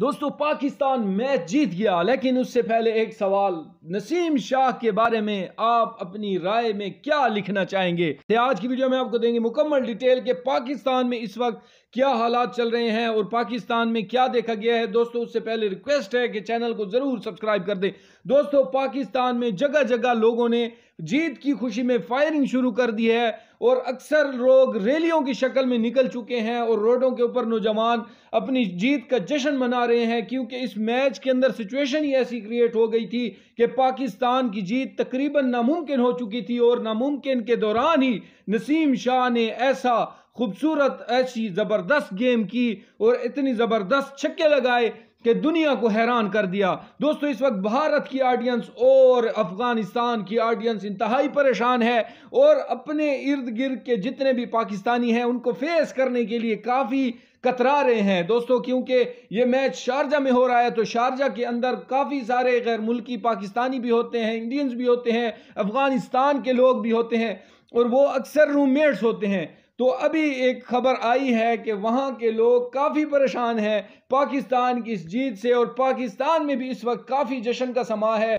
दोस्तों पाकिस्तान मैच जीत गया लेकिन उससे पहले एक सवाल नसीम शाह के बारे में आप अपनी राय में क्या लिखना चाहेंगे तो आज की वीडियो में आपको देंगे मुकम्मल डिटेल के पाकिस्तान में इस वक्त क्या हालात चल रहे हैं और पाकिस्तान में क्या देखा गया है दोस्तों उससे पहले रिक्वेस्ट है कि चैनल को जरूर सब्सक्राइब कर दे दोस्तों पाकिस्तान में जगह जगह लोगों ने जीत की खुशी में फायरिंग शुरू कर दी है और अक्सर लोग रैलियों की शक्ल में निकल चुके हैं और रोडों के ऊपर नौजवान अपनी जीत का जश्न मना रहे हैं क्योंकि इस मैच के अंदर सिचुएशन ही ऐसी क्रिएट हो गई थी कि पाकिस्तान की जीत तकरीबन नामुमकिन हो चुकी थी और नामुमकिन के दौरान ही नसीम शाह ने ऐसा खूबसूरत ऐसी ज़बरदस्त गेम की और इतनी ज़बरदस्त छक्के लगाए कि दुनिया को हैरान कर दिया दोस्तों इस वक्त भारत की ऑडियंस और अफ़गानिस्तान की ऑडियंस इंतहाई परेशान है और अपने इर्द गिर्द के जितने भी पाकिस्तानी हैं उनको फेस करने के लिए काफ़ी कतरा रहे हैं दोस्तों क्योंकि ये मैच शारजा में हो रहा है तो शारजा के अंदर काफ़ी सारे गैर मुल्की पाकिस्तानी भी होते हैं इंडियंस भी होते हैं अफ़गानिस्तान के लोग भी होते हैं और वो अक्सर रूममेट्स होते हैं तो अभी एक खबर आई है कि वहाँ के लोग काफ़ी परेशान हैं पाकिस्तान की इस जीत से और पाकिस्तान में भी इस वक्त काफ़ी जश्न का समा है